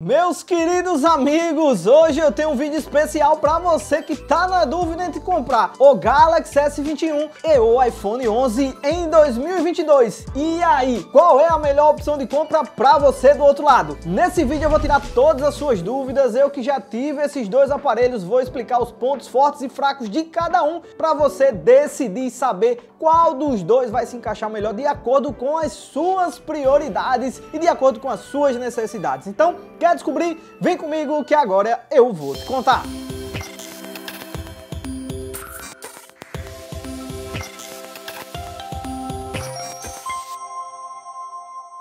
Meus queridos amigos, hoje eu tenho um vídeo especial para você que tá na dúvida entre comprar o Galaxy S21 e o iPhone 11 em 2022. E aí, qual é a melhor opção de compra para você do outro lado? Nesse vídeo eu vou tirar todas as suas dúvidas, eu que já tive esses dois aparelhos, vou explicar os pontos fortes e fracos de cada um para você decidir saber qual dos dois vai se encaixar melhor de acordo com as suas prioridades e de acordo com as suas necessidades. Então, quer Quer descobrir? Vem comigo que agora eu vou te contar.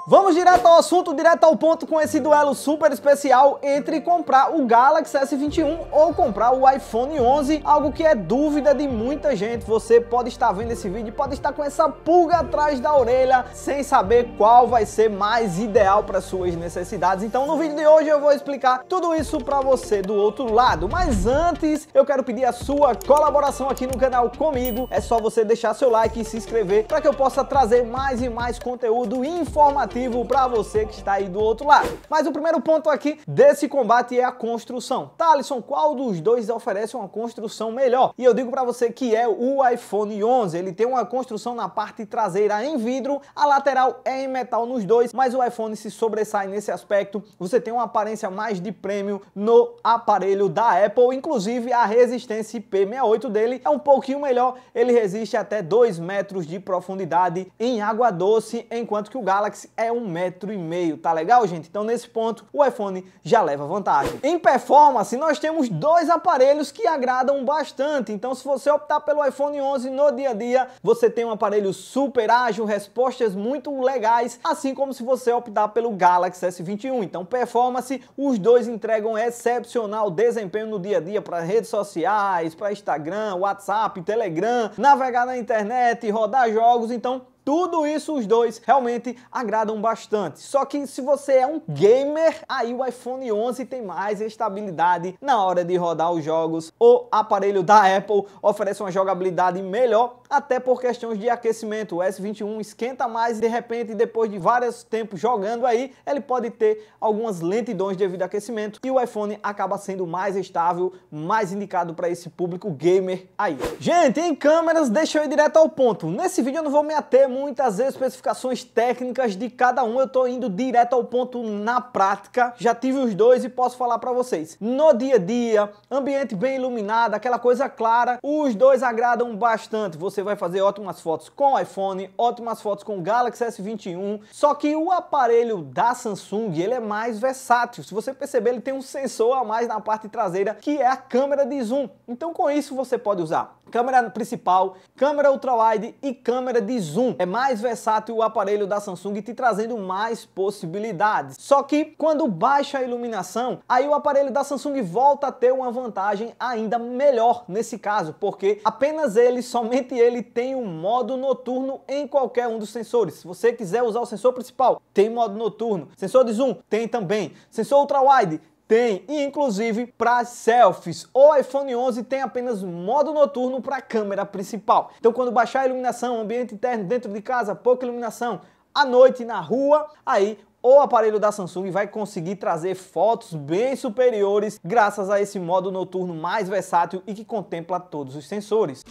Vamos direto ao assunto, direto ao ponto com esse duelo super especial entre comprar o Galaxy S21 ou comprar o iPhone 11, algo que é dúvida de muita gente. Você pode estar vendo esse vídeo, pode estar com essa pulga atrás da orelha, sem saber qual vai ser mais ideal para suas necessidades. Então no vídeo de hoje eu vou explicar tudo isso para você do outro lado. Mas antes, eu quero pedir a sua colaboração aqui no canal comigo. É só você deixar seu like e se inscrever para que eu possa trazer mais e mais conteúdo informativo atrativo para você que está aí do outro lado. Mas o primeiro ponto aqui desse combate é a construção. Talisson, qual dos dois oferece uma construção melhor? E eu digo para você que é o iPhone 11. Ele tem uma construção na parte traseira em vidro, a lateral é em metal nos dois, mas o iPhone se sobressai nesse aspecto. Você tem uma aparência mais de prêmio no aparelho da Apple, inclusive a resistência IP68 dele é um pouquinho melhor, ele resiste até 2 metros de profundidade em água doce, enquanto que o Galaxy é um metro e meio, tá legal, gente? Então nesse ponto o iPhone já leva vantagem. Em performance, nós temos dois aparelhos que agradam bastante, então se você optar pelo iPhone 11 no dia a dia, você tem um aparelho super ágil, respostas muito legais, assim como se você optar pelo Galaxy S21. Então performance, os dois entregam excepcional desempenho no dia a dia para redes sociais, para Instagram, WhatsApp, Telegram, navegar na internet, rodar jogos, então tudo isso os dois realmente agradam bastante. Só que se você é um gamer, aí o iPhone 11 tem mais estabilidade na hora de rodar os jogos. O aparelho da Apple oferece uma jogabilidade melhor, até por questões de aquecimento. O S21 esquenta mais e de repente, depois de vários tempos jogando aí, ele pode ter algumas lentidões devido ao aquecimento e o iPhone acaba sendo mais estável, mais indicado para esse público gamer aí. Gente, em câmeras, deixa eu ir direto ao ponto. Nesse vídeo eu não vou me ater muitas especificações técnicas de cada um, eu estou indo direto ao ponto na prática. Já tive os dois e posso falar para vocês. No dia a dia, ambiente bem iluminado, aquela coisa clara, os dois agradam bastante. Você vai fazer ótimas fotos com iPhone, ótimas fotos com Galaxy S21. Só que o aparelho da Samsung, ele é mais versátil. Se você perceber, ele tem um sensor a mais na parte traseira, que é a câmera de zoom. Então com isso você pode usar câmera principal, câmera ultra-wide e câmera de zoom. É mais versátil o aparelho da Samsung te trazendo mais possibilidades. Só que quando baixa a iluminação, aí o aparelho da Samsung volta a ter uma vantagem ainda melhor nesse caso, porque apenas ele, somente ele tem um modo noturno em qualquer um dos sensores. Se você quiser usar o sensor principal, tem modo noturno. Sensor de zoom tem também. Sensor ultra-wide tem, e inclusive para selfies. O iPhone 11 tem apenas modo noturno para a câmera principal. Então quando baixar a iluminação, ambiente interno, dentro de casa, pouca iluminação, à noite na rua, aí o aparelho da Samsung vai conseguir trazer fotos bem superiores graças a esse modo noturno mais versátil e que contempla todos os sensores.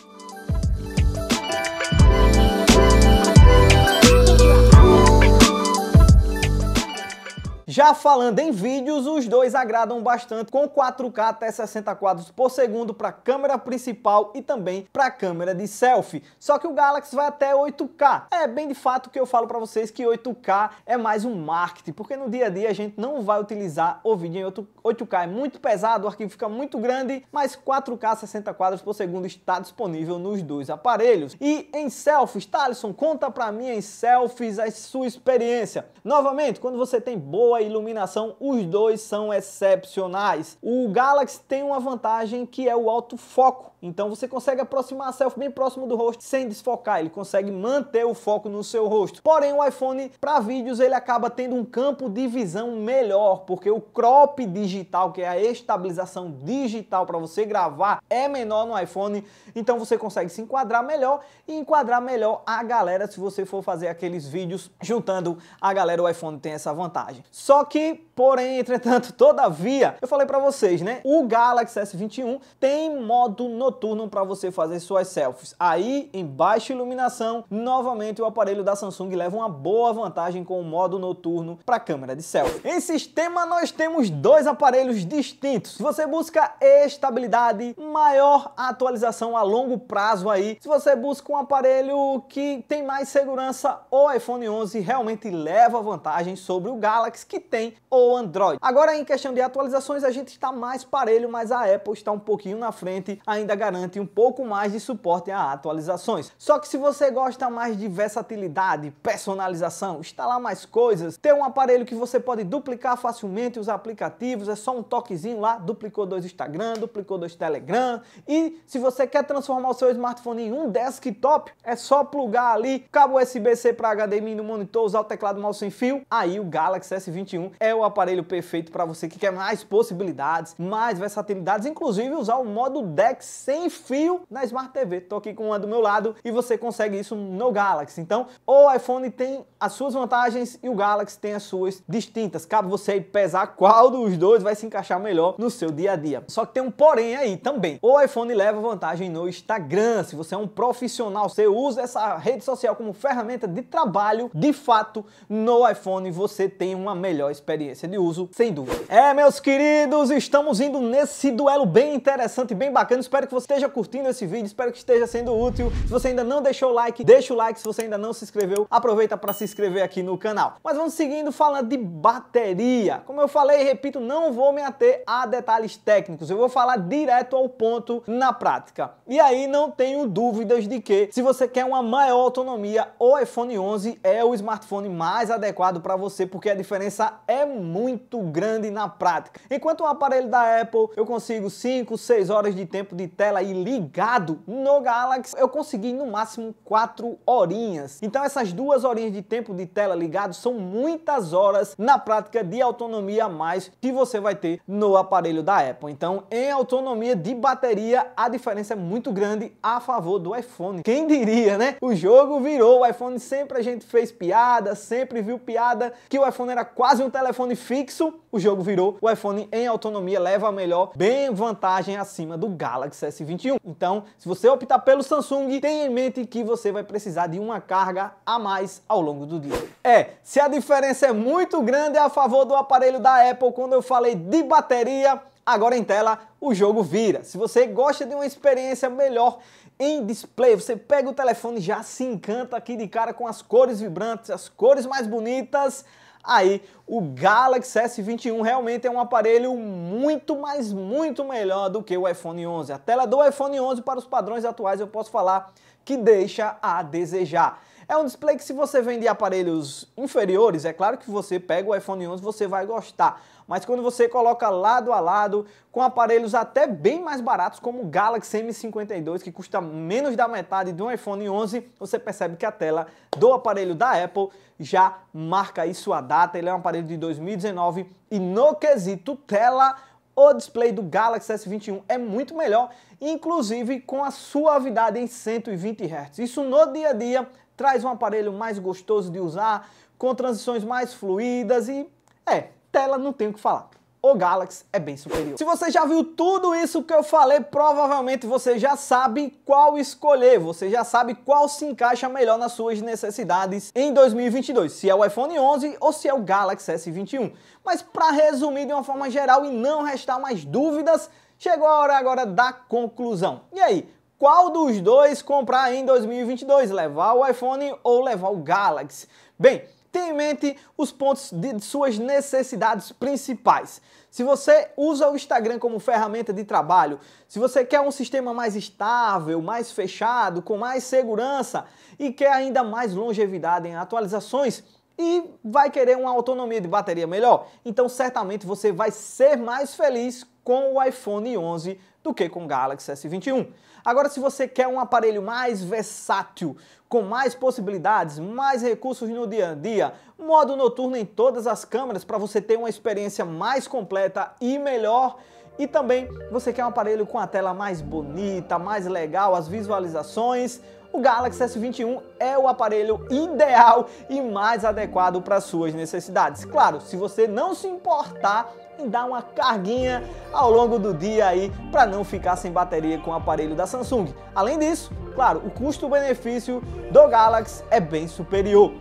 Já falando em vídeos, os dois agradam bastante com 4K até 60 quadros por segundo para câmera principal e também para câmera de selfie. Só que o Galaxy vai até 8K. É bem de fato que eu falo para vocês que 8K é mais um marketing, porque no dia a dia a gente não vai utilizar o vídeo em 8K. É muito pesado, o arquivo fica muito grande, mas 4K 60 quadros por segundo está disponível nos dois aparelhos. E em selfies, Thaleson, conta para mim em selfies a sua experiência. Novamente, quando você tem boa boa iluminação, os dois são excepcionais. O Galaxy tem uma vantagem que é o alto foco, então você consegue aproximar a selfie bem próximo do rosto sem desfocar, ele consegue manter o foco no seu rosto. Porém, o iPhone para vídeos ele acaba tendo um campo de visão melhor, porque o crop digital, que é a estabilização digital para você gravar, é menor no iPhone, então você consegue se enquadrar melhor e enquadrar melhor a galera se você for fazer aqueles vídeos juntando a galera, o iPhone tem essa vantagem. Só que, porém, entretanto, todavia, eu falei para vocês, né? O Galaxy S21 tem modo noturno para você fazer suas selfies. Aí, em baixa iluminação, novamente o aparelho da Samsung leva uma boa vantagem com o modo noturno para câmera de selfie. Em sistema, nós temos dois aparelhos distintos. Se você busca estabilidade, maior atualização a longo prazo aí. Se você busca um aparelho que tem mais segurança, o iPhone 11 realmente leva vantagem sobre o Galaxy, que que tem o Android. Agora, em questão de atualizações, a gente está mais parelho, mas a Apple está um pouquinho na frente, ainda garante um pouco mais de suporte a atualizações. Só que se você gosta mais de versatilidade, personalização, instalar mais coisas, ter um aparelho que você pode duplicar facilmente os aplicativos, é só um toquezinho lá, duplicou dois Instagram, duplicou dois Telegram, e se você quer transformar o seu smartphone em um desktop, é só plugar ali cabo USB-C para HDMI no monitor, usar o teclado mouse sem fio, aí o Galaxy S20 2021 é o aparelho perfeito para você que quer mais possibilidades, mais versatilidades, inclusive usar o modo DeX sem fio na Smart TV. Tô aqui com uma do meu lado e você consegue isso no Galaxy. Então, o iPhone tem as suas vantagens e o Galaxy tem as suas distintas. Cabe você pesar qual dos dois vai se encaixar melhor no seu dia a dia. Só que tem um porém aí também. O iPhone leva vantagem no Instagram. Se você é um profissional, você usa essa rede social como ferramenta de trabalho, de fato, no iPhone você tem uma melhor melhor experiência de uso, sem dúvida. É, meus queridos, estamos indo nesse duelo bem interessante, bem bacana. Espero que você esteja curtindo esse vídeo, espero que esteja sendo útil. Se você ainda não deixou o like, deixa o like. Se você ainda não se inscreveu, aproveita para se inscrever aqui no canal. Mas vamos seguindo falando de bateria. Como eu falei, repito, não vou me ater a detalhes técnicos. Eu vou falar direto ao ponto na prática. E aí não tenho dúvidas de que se você quer uma maior autonomia, o iPhone 11 é o smartphone mais adequado para você, porque a diferença diferença é muito grande na prática. Enquanto um aparelho da Apple eu consigo 5, 6 horas de tempo de tela e ligado, no Galaxy eu consegui no máximo 4 horinhas. Então essas duas horinhas de tempo de tela ligado são muitas horas na prática de autonomia a mais que você vai ter no aparelho da Apple. Então em autonomia de bateria a diferença é muito grande a favor do iPhone. Quem diria, né? O jogo virou, o iPhone sempre a gente fez piada, sempre viu piada que o iPhone era quase quase um telefone fixo, o jogo virou. O iPhone em autonomia leva a melhor, bem vantagem acima do Galaxy S21. Então, se você optar pelo Samsung, tenha em mente que você vai precisar de uma carga a mais ao longo do dia. É, se a diferença é muito grande é a favor do aparelho da Apple quando eu falei de bateria, agora em tela o jogo vira. Se você gosta de uma experiência melhor em display, você pega o telefone e já se encanta aqui de cara com as cores vibrantes, as cores mais bonitas, aí o Galaxy S21 realmente é um aparelho muito, mais muito melhor do que o iPhone 11. A tela do iPhone 11 para os padrões atuais eu posso falar que deixa a desejar. É um display que se você vende aparelhos inferiores, é claro que você pega o iPhone 11, você vai gostar mas quando você coloca lado a lado com aparelhos até bem mais baratos como o Galaxy M52 que custa menos da metade de um iPhone 11, você percebe que a tela do aparelho da Apple já marca aí sua data, ele é um aparelho de 2019 e no quesito tela o display do Galaxy S21 é muito melhor, inclusive com a suavidade em 120 Hz. Isso no dia a dia traz um aparelho mais gostoso de usar, com transições mais fluidas e é, tela não tem o que falar o Galaxy é bem superior. Se você já viu tudo isso que eu falei, provavelmente você já sabe qual escolher, você já sabe qual se encaixa melhor nas suas necessidades em 2022, se é o iPhone 11 ou se é o Galaxy S21. Mas para resumir de uma forma geral e não restar mais dúvidas, chegou a hora agora da conclusão. E aí, qual dos dois comprar em 2022, levar o iPhone ou levar o Galaxy? Bem, tenha em mente os pontos de suas necessidades principais. Se você usa o Instagram como ferramenta de trabalho, se você quer um sistema mais estável, mais fechado, com mais segurança e quer ainda mais longevidade em atualizações, e vai querer uma autonomia de bateria melhor, então certamente você vai ser mais feliz com o iPhone 11 do que com o Galaxy S21. Agora, se você quer um aparelho mais versátil, com mais possibilidades, mais recursos no dia a dia, modo noturno em todas as câmeras para você ter uma experiência mais completa e melhor, e também você quer um aparelho com a tela mais bonita, mais legal, as visualizações, o Galaxy S21 é o aparelho ideal e mais adequado para suas necessidades. Claro, se você não se importar dar uma carguinha ao longo do dia aí para não ficar sem bateria com o aparelho da Samsung. Além disso, claro, o custo-benefício do Galaxy é bem superior.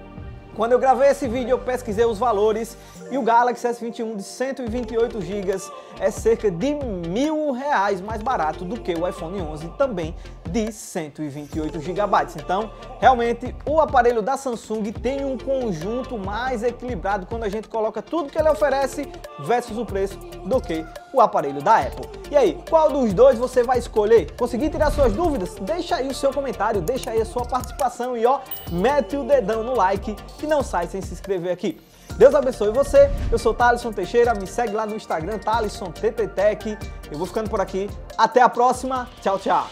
Quando eu gravei esse vídeo, eu pesquisei os valores e o Galaxy S21 de 128 GB é cerca de mil reais mais barato do que o iPhone 11 também de 128 GB. Então, realmente, o aparelho da Samsung tem um conjunto mais equilibrado quando a gente coloca tudo que ele oferece versus o preço do que o aparelho da Apple. E aí, qual dos dois você vai escolher? Consegui tirar suas dúvidas? Deixa aí o seu comentário, deixa aí a sua participação e ó, mete o dedão no like e não sai sem se inscrever aqui. Deus abençoe você. Eu sou Thaleson Teixeira, me segue lá no Instagram, ThalersonTTTech. Eu vou ficando por aqui. Até a próxima. Tchau, tchau.